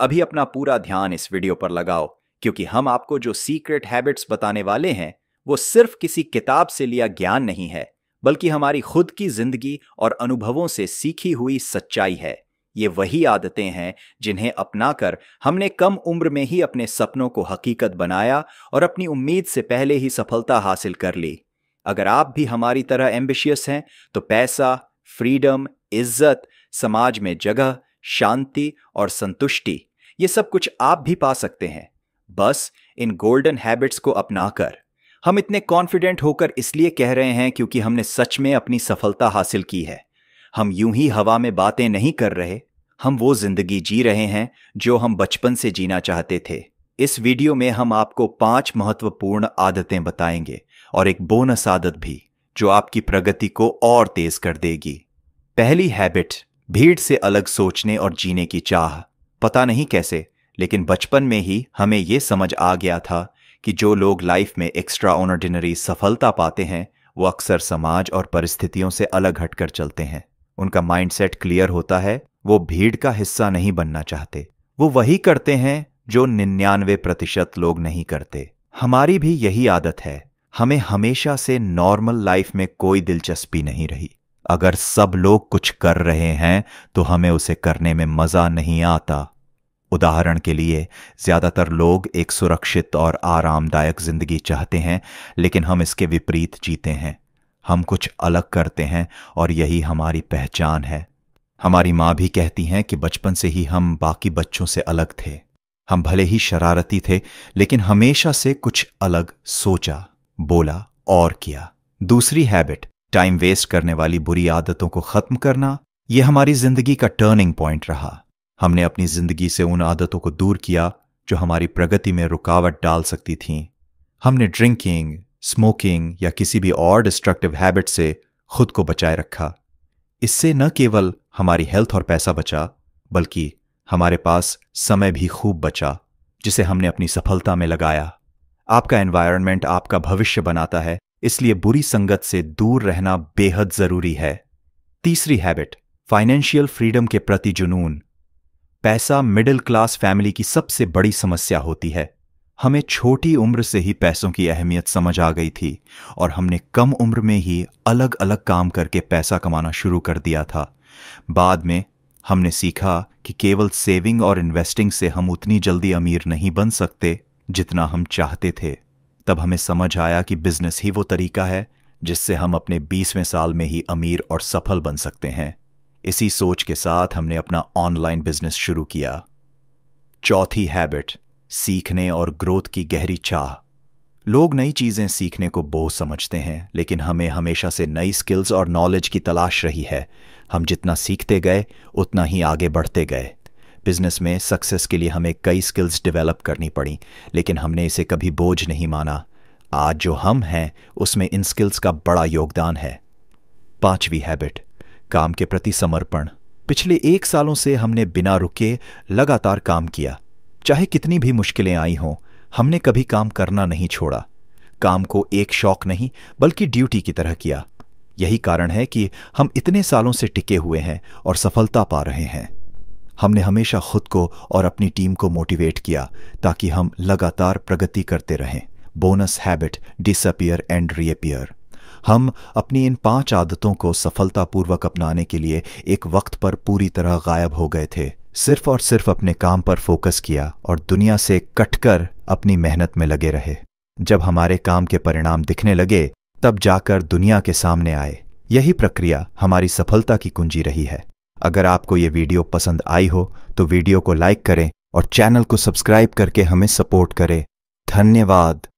अभी अपना पूरा ध्यान इस वीडियो पर लगाओ क्योंकि हम आपको जो सीक्रेट हैबिट्स बताने वाले हैं वो सिर्फ किसी किताब से लिया ज्ञान नहीं है बल्कि हमारी खुद की जिंदगी और अनुभवों से सीखी हुई सच्चाई है ये वही आदतें हैं जिन्हें अपनाकर हमने कम उम्र में ही अपने सपनों को हकीकत बनाया और अपनी उम्मीद से पहले ही सफलता हासिल कर ली अगर आप भी हमारी तरह एम्बिशियस हैं तो पैसा फ्रीडम इज्जत समाज में जगह शांति और संतुष्टि ये सब कुछ आप भी पा सकते हैं बस इन गोल्डन हैबिट्स को अपनाकर हम इतने कॉन्फिडेंट होकर इसलिए कह रहे हैं क्योंकि हमने सच में अपनी सफलता हासिल की है हम यूं ही हवा में बातें नहीं कर रहे हम वो जिंदगी जी रहे हैं जो हम बचपन से जीना चाहते थे इस वीडियो में हम आपको पांच महत्वपूर्ण आदतें बताएंगे और एक बोनस आदत भी जो आपकी प्रगति को और तेज कर देगी पहली हैबिट भीड़ से अलग सोचने और जीने की चाह पता नहीं कैसे लेकिन बचपन में ही हमें ये समझ आ गया था कि जो लोग लाइफ में एक्स्ट्रा ऑनरडिनरी सफलता पाते हैं वो अक्सर समाज और परिस्थितियों से अलग हटकर चलते हैं उनका माइंडसेट क्लियर होता है वो भीड़ का हिस्सा नहीं बनना चाहते वो वही करते हैं जो निन्यानवे प्रतिशत लोग नहीं करते हमारी भी यही आदत है हमें हमेशा से नॉर्मल लाइफ में कोई दिलचस्पी नहीं रही अगर सब लोग कुछ कर रहे हैं तो हमें उसे करने में मजा नहीं आता उदाहरण के लिए ज्यादातर लोग एक सुरक्षित और आरामदायक जिंदगी चाहते हैं लेकिन हम इसके विपरीत जीते हैं हम कुछ अलग करते हैं और यही हमारी पहचान है हमारी माँ भी कहती हैं कि बचपन से ही हम बाकी बच्चों से अलग थे हम भले ही शरारती थे लेकिन हमेशा से कुछ अलग सोचा बोला और किया दूसरी हैबिट टाइम वेस्ट करने वाली बुरी आदतों को खत्म करना यह हमारी जिंदगी का टर्निंग पॉइंट रहा हमने अपनी जिंदगी से उन आदतों को दूर किया जो हमारी प्रगति में रुकावट डाल सकती थीं हमने ड्रिंकिंग स्मोकिंग या किसी भी और डिस्ट्रक्टिव हैबिट से खुद को बचाए रखा इससे न केवल हमारी हेल्थ और पैसा बचा बल्कि हमारे पास समय भी खूब बचा जिसे हमने अपनी सफलता में लगाया आपका एनवायरनमेंट आपका भविष्य बनाता है इसलिए बुरी संगत से दूर रहना बेहद जरूरी है तीसरी हैबिट फाइनेंशियल फ्रीडम के प्रति जुनून पैसा मिडिल क्लास फैमिली की सबसे बड़ी समस्या होती है हमें छोटी उम्र से ही पैसों की अहमियत समझ आ गई थी और हमने कम उम्र में ही अलग अलग काम करके पैसा कमाना शुरू कर दिया था बाद में हमने सीखा कि केवल सेविंग और इन्वेस्टिंग से हम उतनी जल्दी अमीर नहीं बन सकते जितना हम चाहते थे तब हमें समझ आया कि बिजनेस ही वो तरीका है जिससे हम अपने बीसवें साल में ही अमीर और सफल बन सकते हैं इसी सोच के साथ हमने अपना ऑनलाइन बिजनेस शुरू किया चौथी हैबिट सीखने और ग्रोथ की गहरी चाह लोग नई चीज़ें सीखने को बहुत समझते हैं लेकिन हमें हमेशा से नई स्किल्स और नॉलेज की तलाश रही है हम जितना सीखते गए उतना ही आगे बढ़ते गए बिजनेस में सक्सेस के लिए हमें कई स्किल्स डेवलप करनी पड़ी लेकिन हमने इसे कभी बोझ नहीं माना आज जो हम हैं उसमें इन स्किल्स का बड़ा योगदान है पांचवी हैबिट काम के प्रति समर्पण पिछले एक सालों से हमने बिना रुके लगातार काम किया चाहे कितनी भी मुश्किलें आई हों हमने कभी काम करना नहीं छोड़ा काम को एक शौक नहीं बल्कि ड्यूटी की तरह किया यही कारण है कि हम इतने सालों से टिके हुए हैं और सफलता पा रहे हैं हमने हमेशा खुद को और अपनी टीम को मोटिवेट किया ताकि हम लगातार प्रगति करते रहें bonus habit disappear and reappear हम अपनी इन पांच आदतों को सफलतापूर्वक अपनाने के लिए एक वक्त पर पूरी तरह गायब हो गए थे सिर्फ और सिर्फ अपने काम पर फोकस किया और दुनिया से कटकर अपनी मेहनत में लगे रहे जब हमारे काम के परिणाम दिखने लगे तब जाकर दुनिया के सामने आए यही प्रक्रिया हमारी सफलता की कुंजी रही है अगर आपको ये वीडियो पसंद आई हो तो वीडियो को लाइक करें और चैनल को सब्सक्राइब करके हमें सपोर्ट करें धन्यवाद